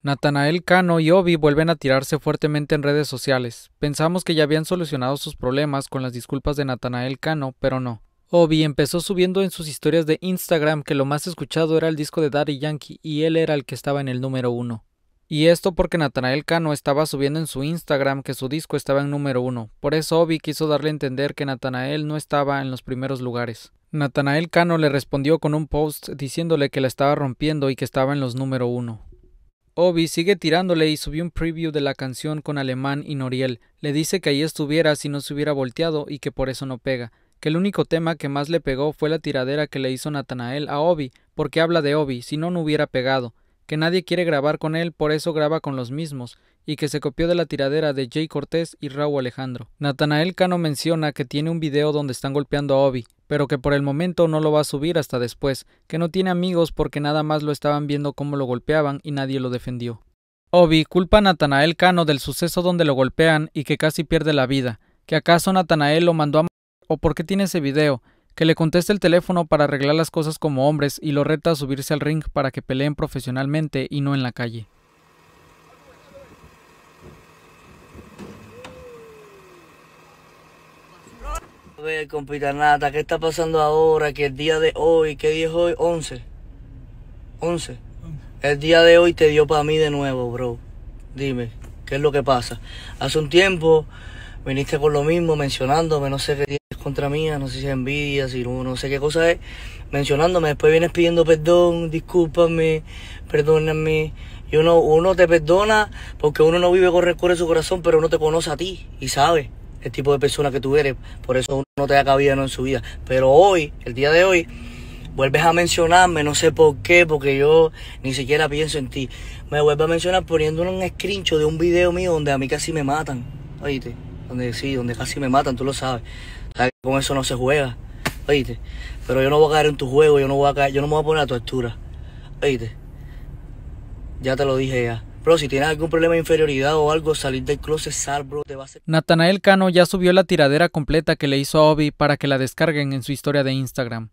Natanael Cano y Obi vuelven a tirarse fuertemente en redes sociales. Pensamos que ya habían solucionado sus problemas con las disculpas de Natanael Cano, pero no. Obi empezó subiendo en sus historias de Instagram que lo más escuchado era el disco de Daddy Yankee y él era el que estaba en el número uno. Y esto porque Natanael Cano estaba subiendo en su Instagram que su disco estaba en número uno. Por eso Obi quiso darle a entender que Natanael no estaba en los primeros lugares. Natanael Cano le respondió con un post diciéndole que la estaba rompiendo y que estaba en los número uno. Obi sigue tirándole y subió un preview de la canción con Alemán y Noriel. Le dice que ahí estuviera si no se hubiera volteado y que por eso no pega. Que el único tema que más le pegó fue la tiradera que le hizo Natanael a Obi, porque habla de Obi, si no, no hubiera pegado que nadie quiere grabar con él, por eso graba con los mismos, y que se copió de la tiradera de Jay Cortés y Raúl Alejandro. Natanael Cano menciona que tiene un video donde están golpeando a Obi, pero que por el momento no lo va a subir hasta después, que no tiene amigos porque nada más lo estaban viendo cómo lo golpeaban y nadie lo defendió. Obi culpa a Natanael Cano del suceso donde lo golpean y que casi pierde la vida, que acaso Natanael lo mandó a o por qué tiene ese video, que le conteste el teléfono para arreglar las cosas como hombres y lo reta a subirse al ring para que peleen profesionalmente y no en la calle. A ver, compita ¿qué está pasando ahora? Que el día de hoy, ¿qué día es hoy? 11. 11. El día de hoy te dio para mí de nuevo, bro. Dime, ¿qué es lo que pasa? Hace un tiempo viniste con lo mismo, mencionándome, no sé qué tienes contra mí, no sé si es envidia, si no, no sé qué cosa es, mencionándome, después vienes pidiendo perdón, discúlpame, perdóname. Y uno, uno te perdona porque uno no vive con rencor en su corazón, pero uno te conoce a ti y sabe el tipo de persona que tú eres. Por eso uno no te da cabida en su vida. Pero hoy, el día de hoy, vuelves a mencionarme, no sé por qué, porque yo ni siquiera pienso en ti. Me vuelves a mencionar poniendo un screenshot de un video mío donde a mí casi me matan. Oíste donde sí, donde casi me matan, tú lo sabes. con eso no se juega, oíste. Pero yo no voy a caer en tu juego, yo no voy a caer, yo no me voy a poner a tu altura, oíste. Ya te lo dije ya. Bro, si tienes algún problema de inferioridad o algo, salir del closet, sal, bro, te va a ser. Natanael Cano ya subió la tiradera completa que le hizo a Obi para que la descarguen en su historia de Instagram.